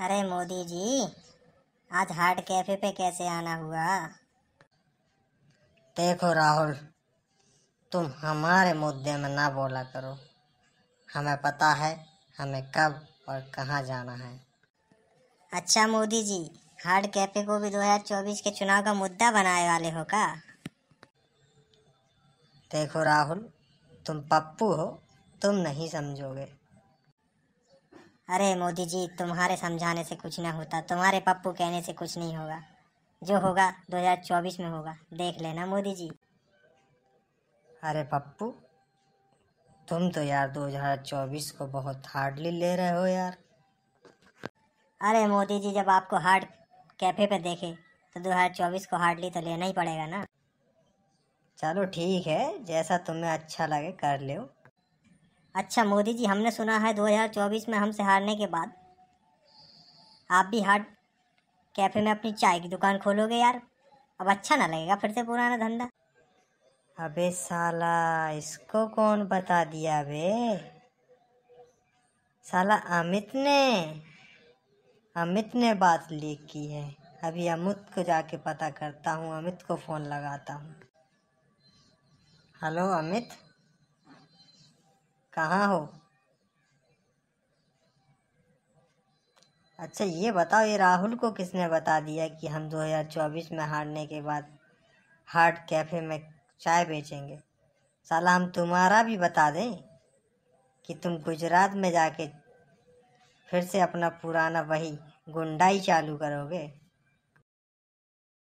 अरे मोदी जी आज hard cafe पे कैसे आना हुआ देखो राहुल तुम हमारे मुद्दे में ना बोला करो हमें पता है हमें कब और कहाँ जाना है अच्छा मोदी जी हार्ड कैफे को भी 2024 के चुनाव का मुद्दा बनाए वाले हो का देखो राहुल तुम पप्पू हो तुम नहीं समझोगे अरे मोदी जी तुम्हारे समझाने से कुछ ना होता तुम्हारे पप्पू कहने से कुछ नहीं होगा जो होगा 2024 में होगा देख लेना मोदी जी अरे पप्पू तुम तो यार 2024 को बहुत हार्डली ले रहे हो यार अरे मोदी जी जब आपको हार्ड कैफे पे देखे तो 2024 को हार्डली तो लेना ही पड़ेगा ना चलो ठीक है जैसा तुम्हें अच्छा लगे कर लो अच्छा मोदी जी हमने सुना है 2024 में हमसे हारने के बाद आप भी हार्ट कैफ़े में अपनी चाय की दुकान खोलोगे यार अब अच्छा ना लगेगा फिर से पुराना धंधा अबे साला इसको कौन बता दिया बे साला अमित ने अमित ने बात लीक की है अभी अमित को जाके पता करता हूँ अमित को फ़ोन लगाता हूँ हेलो अमित कहाँ हो अच्छा ये बताओ ये राहुल को किसने बता दिया कि हम 2024 में हारने के बाद हार्ट कैफ़े में चाय बेचेंगे साला हम तुम्हारा भी बता दें कि तुम गुजरात में जाके फिर से अपना पुराना वही गुंडाई चालू करोगे